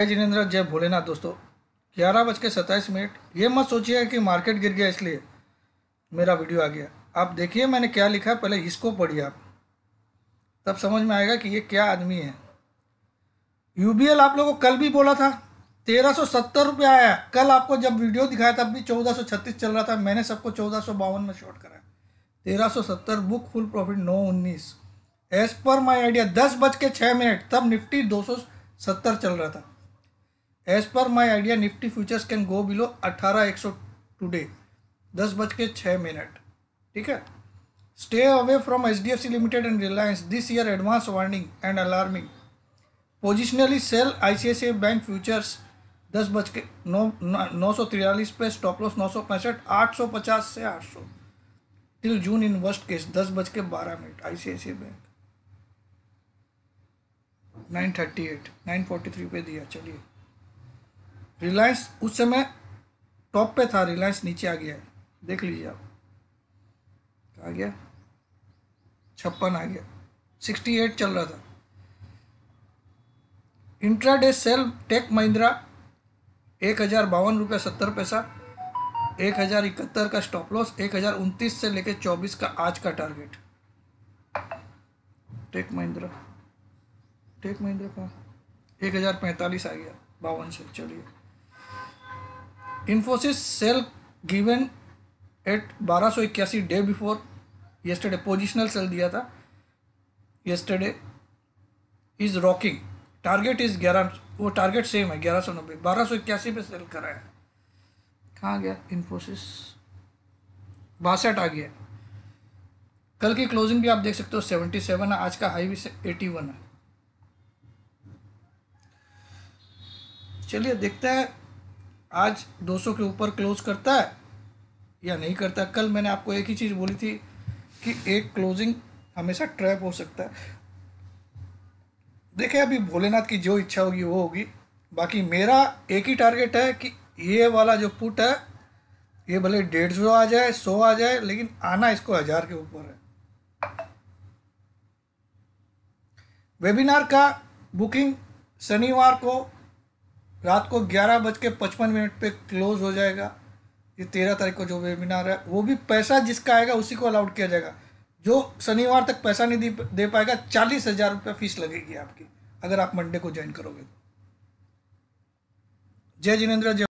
जय जिनेन्द्र जय भोलेनाथ दोस्तों ग्यारह बज के सत्ताईस मिनट ये मत सोचिए कि मार्केट गिर गया इसलिए मेरा वीडियो आ गया आप देखिए मैंने क्या लिखा है पहले इसको पढ़िए आप तब समझ में आएगा कि ये क्या आदमी है यूबीएल आप लोगों को कल भी बोला था तेरह सौ सत्तर रुपये आया कल आपको जब वीडियो दिखाया तब भी चौदह सौ छत्तीस चल रहा था मैंने सबको चौदह सौ बावन में शॉर्ट कराया तेरह सौ सत्तर बुक फुल प्रॉफिट नौ उन्नीस एज पर माई आइडिया दस बज के छः मिनट तब निफ्टी दो सौ सत्तर चल रहा था as per my idea Nifty futures can go below अट्ठारह एक सौ टूडे दस बज के छः मिनट ठीक है stay away from H D F C limited and Reliance this year advance warning and alarming positionally sell I C I C I bank futures दस बज के नौ नौ सौ तिरालीस पे स्टॉपलॉस नौ सौ पैंसठ आठ सौ पचास से आठ सौ till June in worst case दस बज के बारह minute I C I C bank nine thirty eight nine forty three पे दिया चलिए रिलायंस उस समय टॉप पे था रिलायंस नीचे आ गया है देख लीजिए आप आ गया छप्पन आ गया सिक्सटी एट चल रहा था इंट्राडे सेल टेक महिंद्रा एक हज़ार बावन रुपया सत्तर पैसा एक हज़ार इकहत्तर का स्टॉप लॉस एक हज़ार उनतीस से लेकर चौबीस का आज का target Tech Mahindra Tech Mahindra का एक हज़ार पैंतालीस आ गया बावन से चलिए इन्फोसिस सेल गिवन एट बारह सौ इक्यासी day before yesterday positional sell दिया था yesterday is rocking target is ग्यारह वो टारगेट सेम है ग्यारह सौ नब्बे बारह सौ इक्यासी पे सेल कराया कहाँ गया इन्फोसिस बासठ आ गया कल की क्लोजिंग भी आप देख सकते हो सेवेंटी सेवन है आज का हाई भी एटी वन है चलिए देखते हैं आज 200 के ऊपर क्लोज करता है या नहीं करता कल मैंने आपको एक ही चीज़ बोली थी कि एक क्लोजिंग हमेशा ट्रैप हो सकता है देखिए अभी भोलेनाथ की जो इच्छा होगी वो होगी बाकी मेरा एक ही टारगेट है कि ये वाला जो पुट है ये भले डेढ़ सौ आ जाए सौ आ जाए लेकिन आना इसको हज़ार के ऊपर है वेबिनार का बुकिंग शनिवार को रात को ग्यारह बज के पचपन मिनट पे क्लोज हो जाएगा ये तेरह तारीख को जो वेबिनार है वो भी पैसा जिसका आएगा उसी को अलाउड किया जाएगा जो शनिवार तक पैसा नहीं दे पाएगा चालीस हज़ार रुपये फीस लगेगी आपकी अगर आप मंडे को ज्वाइन करोगे तो। जय जिनेन्द्र जय